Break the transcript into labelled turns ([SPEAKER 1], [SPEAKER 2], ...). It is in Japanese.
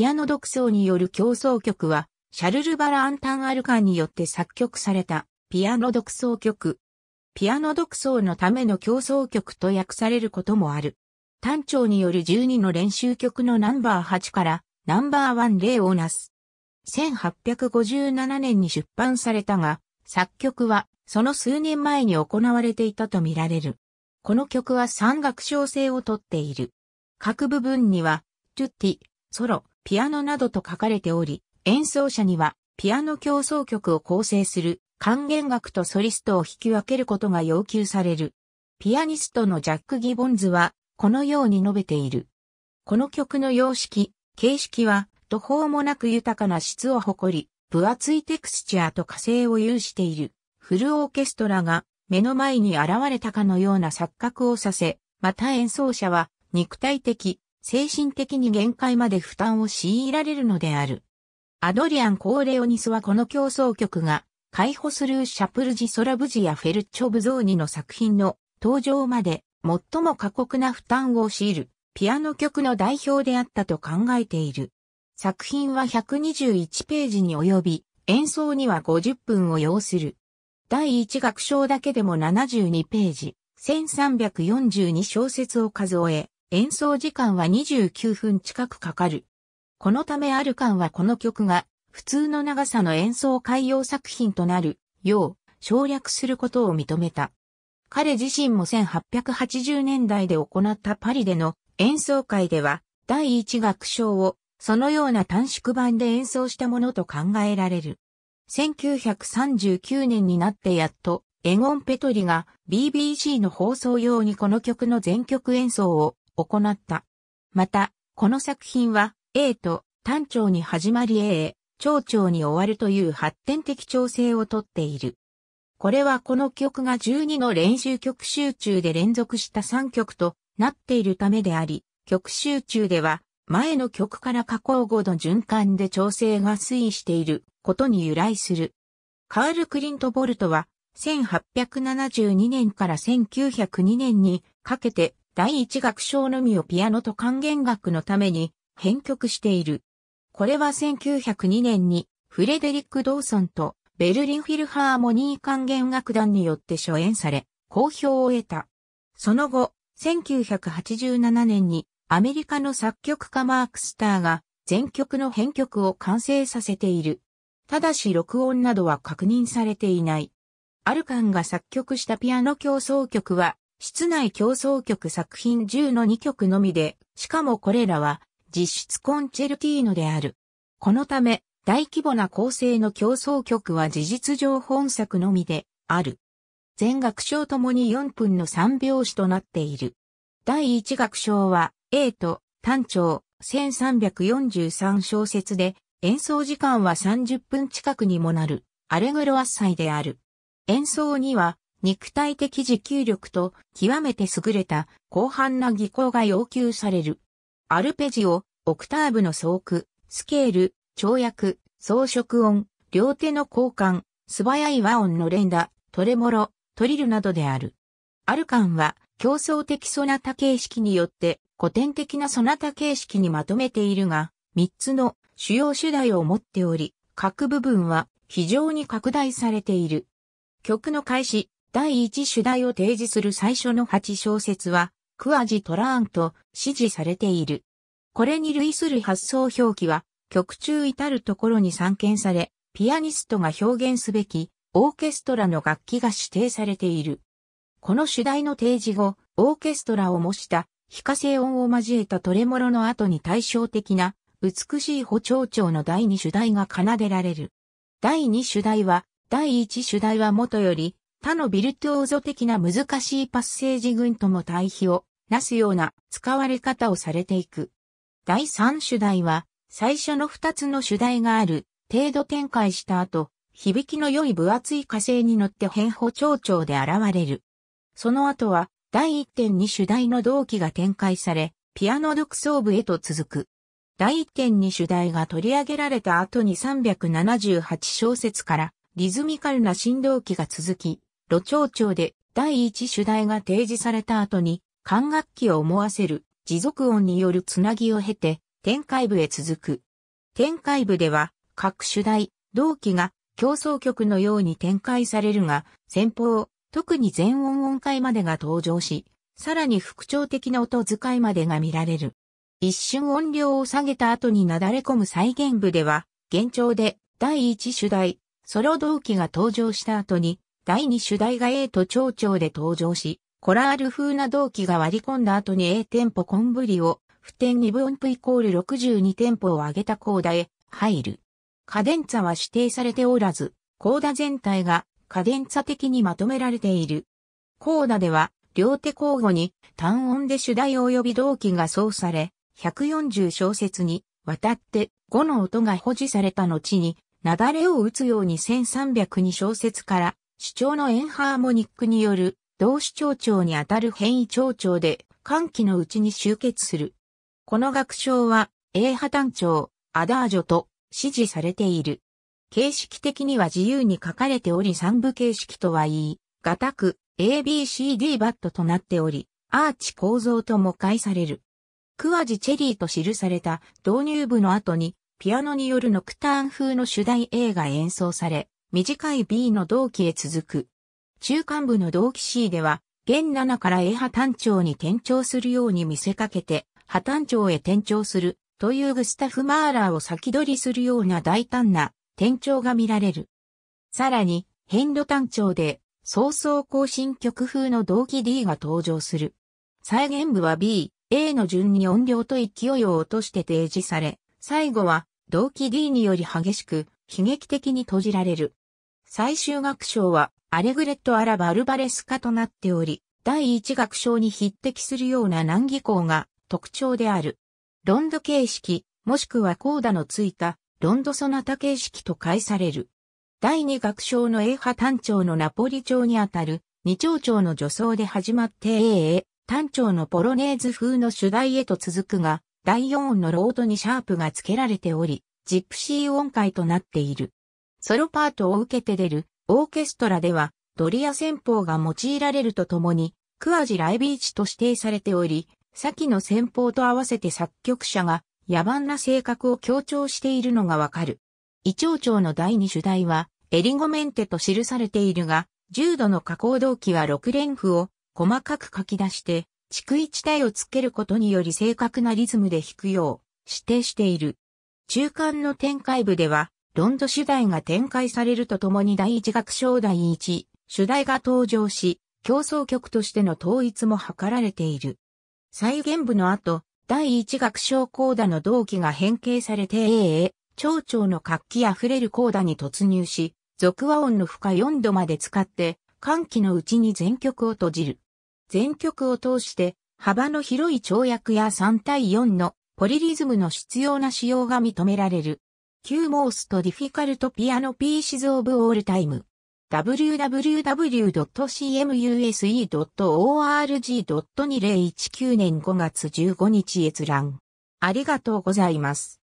[SPEAKER 1] ピアノ独奏による競争曲は、シャルル・バラ・アンタン・アルカンによって作曲された、ピアノ独奏曲。ピアノ独奏のための競争曲と訳されることもある。単調による12の練習曲のナンバー8からナンバー1例をなす。1857年に出版されたが、作曲はその数年前に行われていたとみられる。この曲は三楽章性をとっている。各部分には、トゥッティ、ソロ、ピアノなどと書かれており、演奏者にはピアノ競争曲を構成する管弦楽とソリストを引き分けることが要求される。ピアニストのジャック・ギボンズはこのように述べている。この曲の様式、形式は途方もなく豊かな質を誇り、分厚いテクスチャーと火星を有している。フルオーケストラが目の前に現れたかのような錯覚をさせ、また演奏者は肉体的、精神的に限界まで負担を強いられるのである。アドリアン・コーレオニスはこの競争曲が、解放するシャプルジ・ソラブジやフェルチョ・ブゾーニの作品の登場まで最も過酷な負担を強いるピアノ曲の代表であったと考えている。作品は121ページに及び演奏には50分を要する。第1楽章だけでも72ページ、1342小節を数え、演奏時間は29分近くかかる。このためアルカンはこの曲が普通の長さの演奏海用作品となるよう省略することを認めた。彼自身も1880年代で行ったパリでの演奏会では第一楽章をそのような短縮版で演奏したものと考えられる。1939年になってやっとエゴン・ペトリが BBC の放送用にこの曲の全曲演奏を行った。また、この作品は A と単調に始まり A、長調に終わるという発展的調整をとっている。これはこの曲が12の練習曲集中で連続した3曲となっているためであり、曲集中では前の曲から加工後の循環で調整が推移していることに由来する。カール・クリント・ボルトは1872年から1902年にかけて第一楽章のみをピアノと管弦楽のために編曲している。これは1902年にフレデリック・ドーソンとベルリンフィルハーモニー管弦楽団によって初演され、好評を得た。その後、1987年にアメリカの作曲家マーク・スターが全曲の編曲を完成させている。ただし録音などは確認されていない。アルカンが作曲したピアノ競争曲は室内競争曲作品10の2曲のみで、しかもこれらは実質コンチェルティーノである。このため、大規模な構成の競争曲は事実上本作のみである。全楽章ともに4分の3拍子となっている。第1楽章は、A と単調1343小節で、演奏時間は30分近くにもなる、アレグロアッサイである。演奏には、肉体的持久力と極めて優れた広範な技巧が要求される。アルペジオ、オクターブの創句、スケール、跳躍、装飾音、両手の交換、素早い和音の連打、トレモロ、トリルなどである。アルカンは競争的ソナタ形式によって古典的なソナタ形式にまとめているが、3つの主要主題を持っており、各部分は非常に拡大されている。曲の開始、第一主題を提示する最初の8小節は、クアジトラーンと指示されている。これに類する発想表記は、曲中至るところに散見され、ピアニストが表現すべき、オーケストラの楽器が指定されている。この主題の提示後、オーケストラを模した非化成音を交えたトレモロの後に対照的な美しい補聴調の第2主題が奏でられる。第2主題は、第1主題はもとより他のビルトオーゾ的な難しいパッセージ群とも対比をなすような使われ方をされていく。第3主題は、最初の2つの主題がある程度展開した後、響きの良い分厚い火星に乗って変歩長調で現れる。その後は、第1.2主題の動機が展開され、ピアノ独奏部へと続く。第1.2主題が取り上げられた後に378小節からリズミカルな振動期が続き、路長で第一主題が提示された後に、管楽器を思わせる持続音によるつなぎを経て、展開部へ続く。展開部では、各主題、同期が競争曲のように展開されるが、先方、特に全音音階までが登場し、さらに復調的な音遣いまでが見られる。一瞬音量を下げた後になだれ込む再現部では、現聴で第一主題、ソロ同期が登場した後に、第2主題が A と町長で登場し、コラール風な動機が割り込んだ後に A 店舗コンブリを、普天2分布イコール62店舗を上げた高田へ入る。カデンツァは指定されておらず、高田全体がカデンツァ的にまとめられている。高田では、両手交互に単音で主題及び動機が奏され、140小節にわたって5の音が保持された後に、なだれを打つように1302小節から主張のエンハーモニックによる同主張長にあたる変異町長で歓気のうちに集結する。この学章は A 波単長、アダージョと支持されている。形式的には自由に書かれており三部形式とは言い、ガタク、ABCD バットとなっており、アーチ構造とも解される。クワジチェリーと記された導入部の後に、ピアノによるノクターン風の主題 A が演奏され、短い B の同期へ続く。中間部の同期 C では、現7から A 波単調に転調するように見せかけて、波単調へ転調するというグスタフ・マーラーを先取りするような大胆な転調が見られる。さらに、変路単調で、早々更新曲風の同期 D が登場する。再現部は B、A の順に音量と勢いを落として提示され、最後は同期 D により激しく、悲劇的に閉じられる。最終楽章は、アレグレット・アラ・バルバレスカとなっており、第一楽章に匹敵するような難儀項が特徴である。ロンド形式、もしくはコーダのついた、ロンドソナタ形式と解される。第二楽章の A 派単調のナポリ調にあたる、二丁調の助走で始まって A へ、単調のポロネーズ風の主題へと続くが、第4音のロードにシャープが付けられており、ジプシー音階となっている。ソロパートを受けて出るオーケストラではドリア戦法が用いられるとともにクアジライビーチと指定されており、先の戦法と合わせて作曲者が野蛮な性格を強調しているのがわかる。イチョウチョウの第二主題はエリゴメンテと記されているが、重度の加工動機は6連符を細かく書き出して、逐一体をつけることにより正確なリズムで弾くよう指定している。中間の展開部ではロンド主題が展開されるとともに第一楽章第一主題が登場し、競争曲としての統一も図られている。再現部の後、第一楽章コーダの同期が変形されて A え。蝶々の活気あふれるコーダに突入し、俗和音の負荷4度まで使って、歓喜のうちに全曲を閉じる。全曲を通して、幅の広い跳躍や3対4のポリリズムの必要な使用が認められる。旧モーストディフィカルトピアノピーシズオブオールタイム。www.cmuse.org.2019 年5月15日閲覧。ありがとうございます。